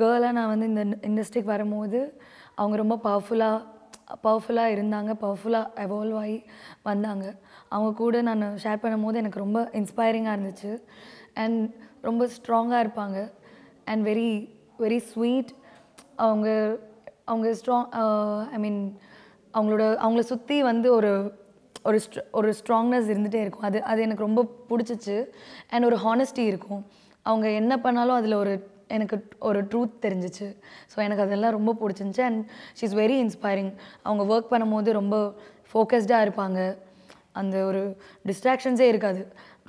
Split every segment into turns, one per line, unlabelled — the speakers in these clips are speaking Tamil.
கேர்ளாக நான் வந்து இந்த இண்டஸ்ட்ரிக்கு வரும்போது அவங்க ரொம்ப பவர்ஃபுல்லாக பவர்ஃபுல்லாக இருந்தாங்க பவர்ஃபுல்லாக எவால்வ் ஆகி வந்தாங்க அவங்க கூட நான் ஷேர் பண்ணும் போது எனக்கு ரொம்ப இன்ஸ்பைரிங்காக இருந்துச்சு அண்ட் ரொம்ப ஸ்ட்ராங்காக இருப்பாங்க அண்ட் வெரி வெரி ஸ்வீட் அவங்க அவங்க ஸ்ட்ராங் ஐ மீன் அவங்களோட அவங்கள சுற்றி வந்து ஒரு ஒரு ஸ்ட்ர ஒரு ஸ்ட்ராங்னஸ் இருந்துகிட்டே இருக்கும் அது அது எனக்கு ரொம்ப பிடிச்சிச்சு அண்ட் ஒரு ஹானஸ்டி இருக்கும் அவங்க என்ன பண்ணாலும் அதில் ஒரு எனக்கு ஒரு ட்ரூத் தெரிஞ்சிச்சு ஸோ எனக்கு அதெல்லாம் ரொம்ப பிடிச்சிருந்துச்சி and she is very inspiring அவங்க ஒர்க் பண்ணும்போது ரொம்ப ஃபோக்கஸ்டாக இருப்பாங்க அந்த ஒரு டிஸ்ட்ராக்ஷன்ஸே இருக்காது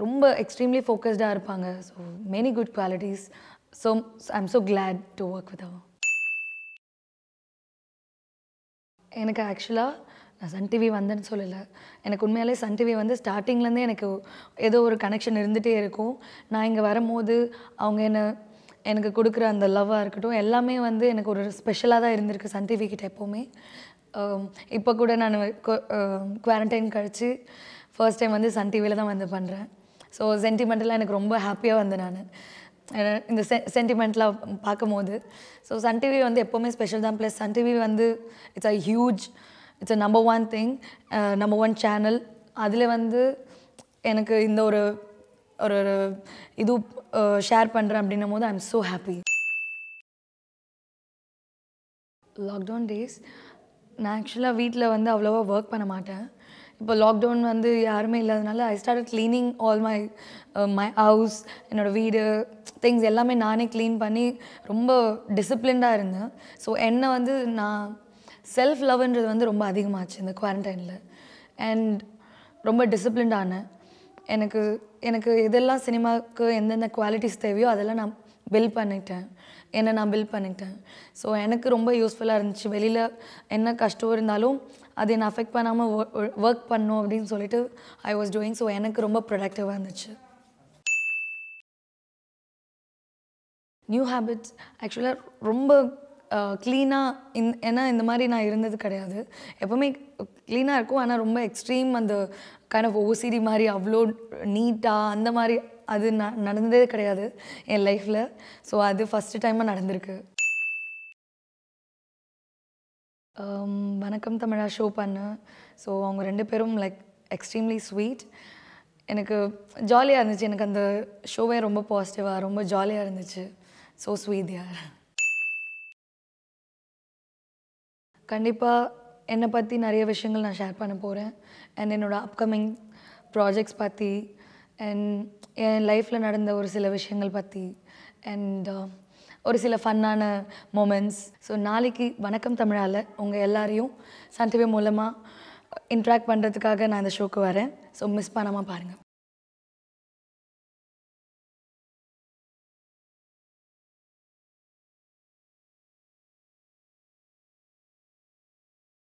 ரொம்ப எக்ஸ்ட்ரீம்லி ஃபோக்கஸ்டாக இருப்பாங்க so many good qualities so I am so glad to work with her எனக்கு ஆக்சுவலாக நான் சன் டிவி வந்தேன்னு சொல்லலை எனக்கு உண்மையாலே சன் டிவி வந்து ஸ்டார்டிங்லேருந்தே எனக்கு ஏதோ ஒரு கனெக்ஷன் இருந்துகிட்டே இருக்கும் நான் இங்கே வரும்போது அவங்க என்னை எனக்கு கொடுக்குற அந்த லவ்வாக இருக்கட்டும் எல்லாமே வந்து எனக்கு ஒரு ஸ்பெஷலாக தான் இருந்திருக்கு சன் டிவி கிட்ட எப்போவுமே இப்போ கூட நான் குவாரண்டைன் கழித்து ஃபர்ஸ்ட் டைம் வந்து சன் டிவியில் தான் வந்து பண்ணுறேன் ஸோ சென்டிமெண்டலாக எனக்கு ரொம்ப ஹாப்பியாக வந்து நான் இந்த செ சென்டிமெண்ட்லாம் பார்க்கும்போது ஸோ சன் டிவி வந்து எப்போவுமே ஸ்பெஷல் தான் ப்ளஸ் சன் டிவி வந்து it's a huge it's a number one thing number one channel அதில் வந்து எனக்கு இந்த ஒரு ஒரு ஒரு இது ஷேர் பண்ணுறேன் அப்படின்னும் போது I am so happy lockdown days நான் ஆக்சுவலாக வீட்டில் வந்து அவ்வளோவா ஒர்க் பண்ண மாட்டேன் இப்போ லாக்டவுன் வந்து யாருமே இல்லாதனால I start cleaning all my my house என்னோடய வீடு திங்ஸ் எல்லாமே நானே க்ளீன் பண்ணி ரொம்ப டிசிப்ளின்டாக இருந்தேன் ஸோ என்னை வந்து நான் செல்ஃப் லவ்ன்றது வந்து ரொம்ப அதிகமாச்சு இந்த குவாரண்டைனில் அண்ட் ரொம்ப டிசிப்ளின்டானேன் எனக்கு எனக்கு இதெல்லாம் சினிமாவுக்கு எந்தெந்த குவாலிட்டிஸ் தேவையோ அதெல்லாம் நான் பில் பண்ணிட்டேன் என்னை நான் பில் பண்ணிட்டேன் ஸோ எனக்கு ரொம்ப யூஸ்ஃபுல்லாக இருந்துச்சு வெளியில் என்ன கஷ்டம் இருந்தாலும் அதை நான் அஃபெக்ட் பண்ணாமல் ஒர்க் பண்ணும் அப்படின்னு சொல்லிட்டு ஐ வாஸ் டூயிங் ஸோ எனக்கு ரொம்ப ப்ரொடக்டிவாக இருந்துச்சு நியூ ஹேபிட்ஸ் ஆக்சுவலாக ரொம்ப க்ளீனாக இந் ஏன்னா இந்த மாதிரி நான் இருந்தது கிடையாது எப்போவுமே க்ளீனாக இருக்கும் ஆனால் ரொம்ப எக்ஸ்ட்ரீம் அந்த கைண்ட் ஆஃப் ஓசிடி மாதிரி அவ்வளோ நீட்டாக அந்த மாதிரி அது ந நடந்ததே கிடையாது என் லைஃப்பில் ஸோ அது ஃபஸ்ட்டு டைமாக நடந்திருக்கு வணக்கம் தமிழா ஷோ பண்ணேன் ஸோ அவங்க ரெண்டு பேரும் லைக் எக்ஸ்ட்ரீம்லி ஸ்வீட் எனக்கு ஜாலியாக இருந்துச்சு எனக்கு அந்த ஷோவே ரொம்ப பாசிட்டிவாக ரொம்ப ஜாலியாக இருந்துச்சு ஸோ ஸ்வீட் யார் கண்டிப்பாக என்னை பற்றி நிறைய விஷயங்கள் நான் ஷேர் பண்ண போகிறேன் அண்ட் என்னோடய அப்கமிங் ப்ராஜெக்ட்ஸ் பற்றி அண்ட் என் லைஃப்பில் நடந்த ஒரு சில விஷயங்கள் பற்றி அண்ட் uh, ஒரு சில ஃபன்னான மூமெண்ட்ஸ் ஸோ நாளைக்கு வணக்கம் தமிழால் உங்கள் எல்லாரையும் சன் டிவி மூலமாக இன்ட்ராக்ட் பண்ணுறதுக்காக நான் இந்த ஷோக்கு வரேன் ஸோ மிஸ் பண்ணாமல் பாருங்கள்